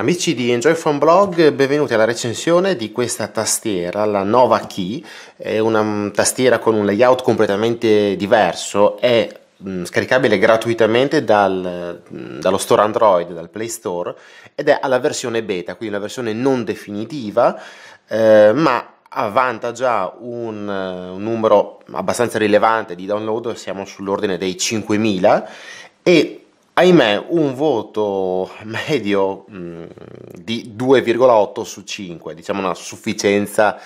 Amici di Enjoy From Blog, benvenuti alla recensione di questa tastiera, la Nova Key, è una mm, tastiera con un layout completamente diverso, è mm, scaricabile gratuitamente dal, mm, dallo store Android, dal Play Store, ed è alla versione beta, quindi la versione non definitiva, eh, ma avvanta già un, eh, un numero abbastanza rilevante di download, siamo sull'ordine dei 5000, e ahimè un voto medio mh, mm, di 2,8 su 5, diciamo una sufficienza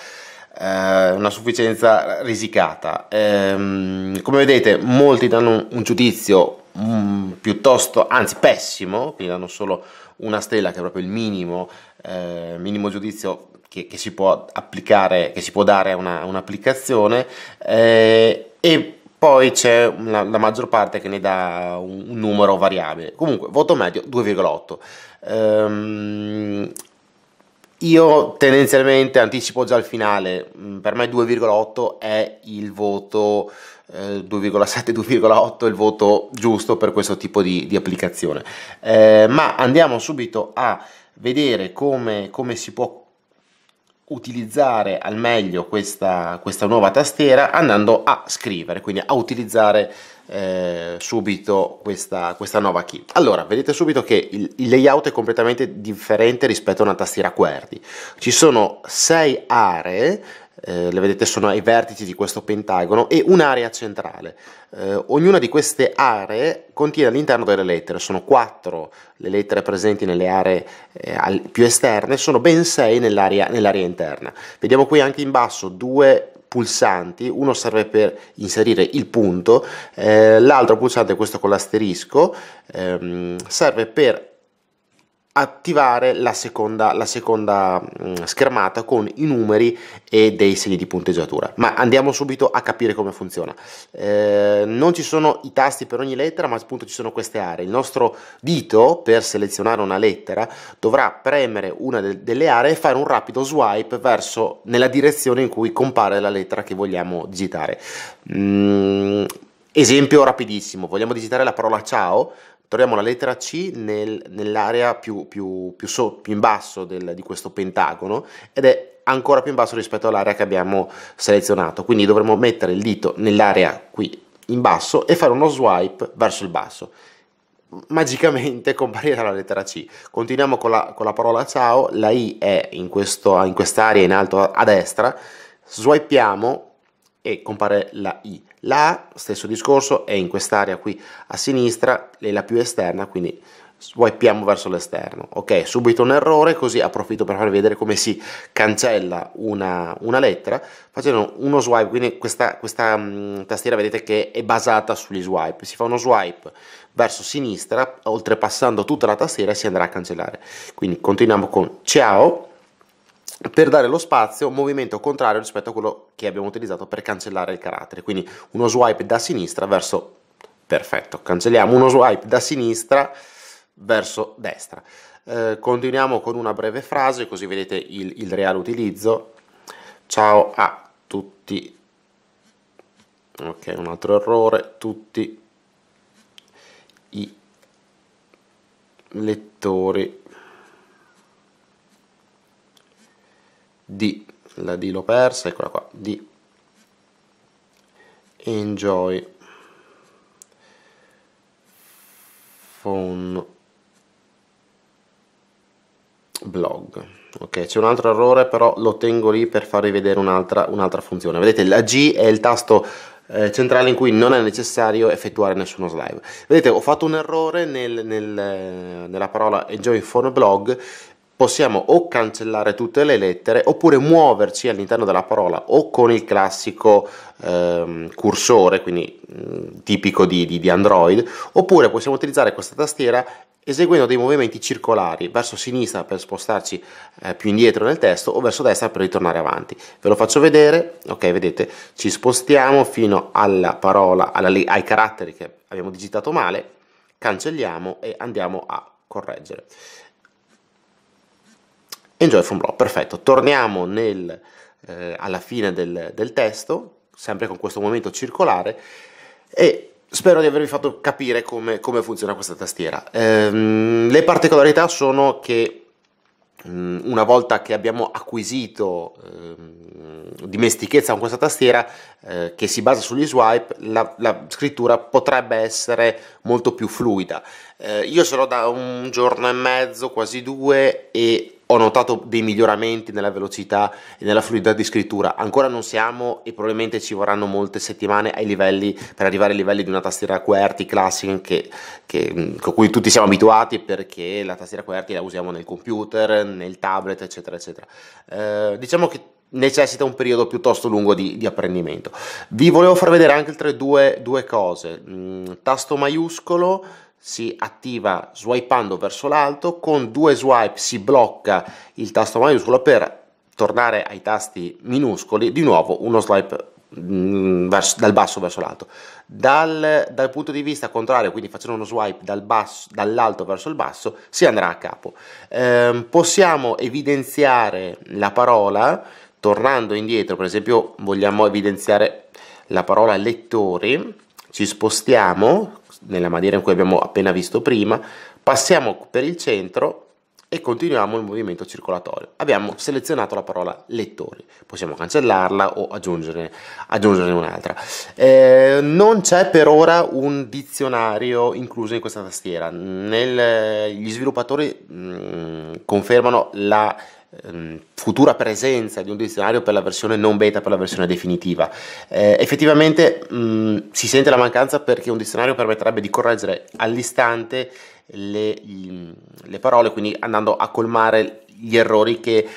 eh, una sufficienza risicata. Ehm, come vedete, molti danno un giudizio mh, mm, piuttosto, anzi pessimo, quindi danno solo una stella che è proprio il minimo, eh, minimo giudizio che, che, si può applicare, che si può dare a una, un'applicazione. Eh, e poi c'è la, la, maggior parte che ne dà un, un numero variabile. Comunque, voto medio 2,8. Ehm, io tendenzialmente anticipo già il finale, mm, per me 2,8 è il voto eh, 2,7-2,8 il voto giusto per questo tipo di, di applicazione. Eh, ma andiamo subito a vedere come, come si può utilizzare al meglio questa, questa nuova tastiera andando a scrivere, quindi a utilizzare eh, subito questa, questa, nuova key. Allora, vedete subito che il, il, layout è completamente differente rispetto a una tastiera QWERTY. Ci sono sei aree eh, le vedete sono ai vertici di questo pentagono, e un'area centrale. Eh, ognuna di queste aree contiene all'interno delle lettere, sono quattro le lettere presenti nelle aree eh, più esterne, sono ben sei nell'area, nell'area interna. Vediamo qui anche in basso due pulsanti, uno serve per inserire il punto, eh, l'altro pulsante, questo con l'asterisco, ehm, serve per attivare la seconda, la seconda, mm, schermata con i numeri e dei segni di punteggiatura. Ma andiamo subito a capire come funziona. Eh, non ci sono i tasti per ogni lettera, ma appunto ci sono queste aree. Il nostro dito per selezionare una lettera dovrà premere una de delle aree e fare un rapido swipe verso nella direzione in cui compare la lettera che vogliamo digitare. Mm, esempio rapidissimo, vogliamo digitare la parola ciao, troviamo la lettera C nel, nell'area più, più, più, so, più in basso del, di questo pentagono ed è ancora più in basso rispetto all'area che abbiamo selezionato. Quindi dovremo mettere il dito nell'area qui in basso e fare uno swipe verso il basso. Magicamente comparirà la lettera C. Continuiamo con la, con la parola ciao, la I è in, questo, in quest'area in alto a destra, swipiamo e compare la I. La A, stesso discorso, è in quest'area qui a sinistra, è la più esterna, quindi swipiamo verso l'esterno. Ok, subito un errore, così approfitto per farvi vedere come si cancella una, una lettera facendo uno swipe, quindi questa, questa mh, mm, tastiera vedete che è basata sugli swipe, si fa uno swipe verso sinistra, oltrepassando tutta la tastiera si andrà a cancellare. Quindi continuiamo con ciao per dare lo spazio movimento contrario rispetto a quello che abbiamo utilizzato per cancellare il carattere quindi uno swipe da sinistra verso perfetto cancelliamo uno swipe da sinistra verso destra eh, continuiamo con una breve frase così vedete il, il reale utilizzo ciao a tutti ok un altro errore tutti i lettori D, la D l'ho persa, eccola qua, D, enjoy, phone, blog. Ok, c'è un altro errore, però lo tengo lì per farvi vedere un'altra, un'altra funzione. Vedete, la G è il tasto eh, centrale in cui non è necessario effettuare nessuno slide. Vedete, ho fatto un errore nel, nel, eh, nella parola enjoy phone blog possiamo o cancellare tutte le lettere oppure muoverci all'interno della parola o con il classico ehm, cursore, quindi mh, mm, tipico di, di, di Android, oppure possiamo utilizzare questa tastiera eseguendo dei movimenti circolari verso sinistra per spostarci eh, più indietro nel testo o verso destra per ritornare avanti. Ve lo faccio vedere, ok vedete ci spostiamo fino alla parola, alla, ai caratteri che abbiamo digitato male, cancelliamo e andiamo a correggere. Enjoy from Block, perfetto. Torniamo nel, eh, alla fine del, del testo, sempre con questo momento circolare, e spero di avervi fatto capire come, come funziona questa tastiera. Ehm, le particolarità sono che mh, mm, una volta che abbiamo acquisito eh, dimestichezza con questa tastiera eh, che si basa sugli swipe, la, la, scrittura potrebbe essere molto più fluida. Eh, io sono da un giorno e mezzo, quasi due, e ho notato dei miglioramenti nella velocità e nella fluidità di scrittura. Ancora non siamo e probabilmente ci vorranno molte settimane ai livelli, per arrivare ai livelli di una tastiera QWERTY classica che, che, con cui tutti siamo abituati perché la tastiera QWERTY la usiamo nel computer, nel tablet, eccetera, eccetera. Eh, diciamo che necessita un periodo piuttosto lungo di, di, apprendimento. Vi volevo far vedere anche altre due, due cose. Mm, tasto maiuscolo si attiva swipando verso l'alto, con due swipe si blocca il tasto maiuscolo per tornare ai tasti minuscoli, di nuovo uno swipe mm, verso, dal basso verso l'alto. Dal, dal, punto di vista contrario, quindi facendo uno swipe dal basso, dall'alto verso il basso, si andrà a capo. Eh, possiamo evidenziare la parola tornando indietro, per esempio vogliamo evidenziare la parola lettori, ci spostiamo nella maniera in cui abbiamo appena visto prima, passiamo per il centro e continuiamo il movimento circolatorio. Abbiamo selezionato la parola lettori, possiamo cancellarla o aggiungere, aggiungerne un'altra. Eh, non c'è per ora un dizionario incluso in questa tastiera. Nel, gli sviluppatori mh, mm, confermano la Ehm, futura presenza di un dizionario per la versione non beta, per la versione definitiva. Eh, effettivamente mh, mm, si sente la mancanza perché un dizionario permetterebbe di correggere all'istante le, mm, le parole, quindi andando a colmare gli errori che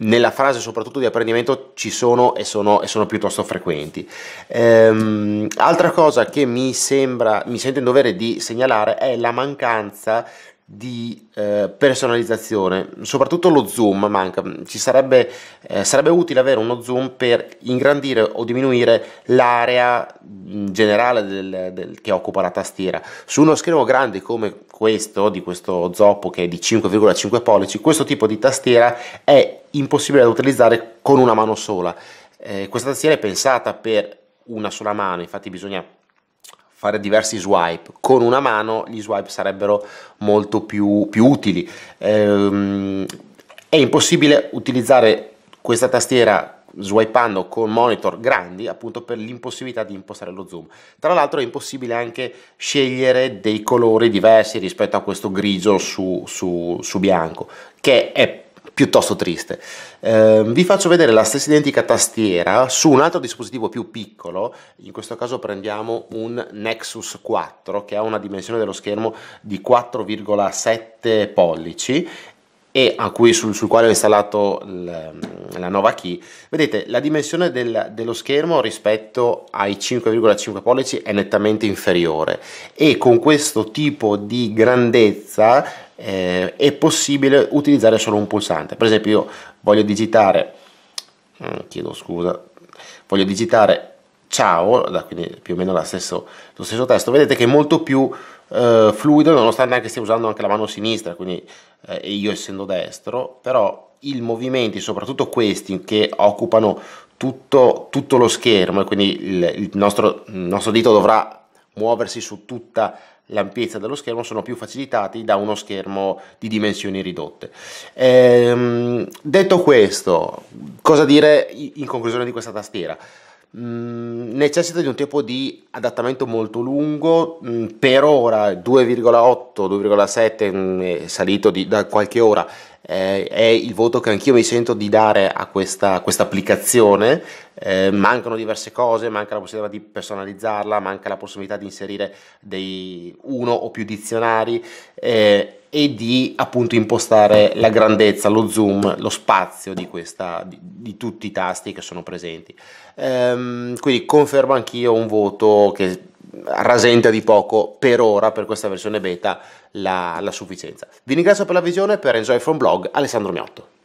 nella frase soprattutto di apprendimento ci sono e sono, e sono piuttosto frequenti. Ehm, altra cosa che mi sembra, mi sento in dovere di segnalare è la mancanza di eh, personalizzazione, soprattutto lo zoom manca, ci sarebbe, eh, sarebbe utile avere uno zoom per ingrandire o diminuire l'area generale del, del, che occupa la tastiera. Su uno schermo grande come questo, di questo zoppo che è di 5,5 pollici, questo tipo di tastiera è impossibile da utilizzare con una mano sola. Eh, questa tastiera è pensata per una sola mano, infatti bisogna fare diversi swipe con una mano gli swipe sarebbero molto più, più utili ehm, è impossibile utilizzare questa tastiera swipando con monitor grandi appunto per l'impossibilità di impostare lo zoom tra l'altro è impossibile anche scegliere dei colori diversi rispetto a questo grigio su, su, su bianco che è piuttosto triste. Eh, vi faccio vedere la stessa identica tastiera su un altro dispositivo più piccolo, in questo caso prendiamo un Nexus 4 che ha una dimensione dello schermo di 4,7 pollici e cui, sul, sul, quale ho installato la nuova Key, vedete la dimensione del, dello schermo rispetto ai 5,5 pollici è nettamente inferiore e con questo tipo di grandezza eh, è possibile utilizzare solo un pulsante. Per esempio io voglio digitare, mm, chiedo scusa, voglio digitare ciao, quindi più o meno stesso, lo stesso testo, vedete che è molto più eh, fluido nonostante anche stia usando anche la mano sinistra, quindi eh, io essendo destro, però i movimenti, soprattutto questi che occupano tutto, tutto lo schermo quindi il, il, nostro, il nostro dito dovrà muoversi su tutta la l'ampiezza dello schermo sono più facilitati da uno schermo di dimensioni ridotte. Ehm, detto questo, cosa dire in conclusione di questa tastiera? Mh, mm, necessita di un tempo di adattamento molto lungo, mh, mm, per ora 2,8, 2,7 mm, è salito di, da qualche ora eh, è il voto che anch'io mi sento di dare a questa, applicazione. Eh, mancano diverse cose, manca la possibilità di personalizzarla, manca la possibilità di inserire dei uno o più dizionari eh, e di appunto impostare la grandezza, lo zoom, lo spazio di, questa, di, di tutti i tasti che sono presenti. Ehm, quindi confermo anch'io un voto che rasenta di poco per ora per questa versione beta la, la sufficienza. Vi ringrazio per la visione per Enjoy from Blog Alessandro Miotto.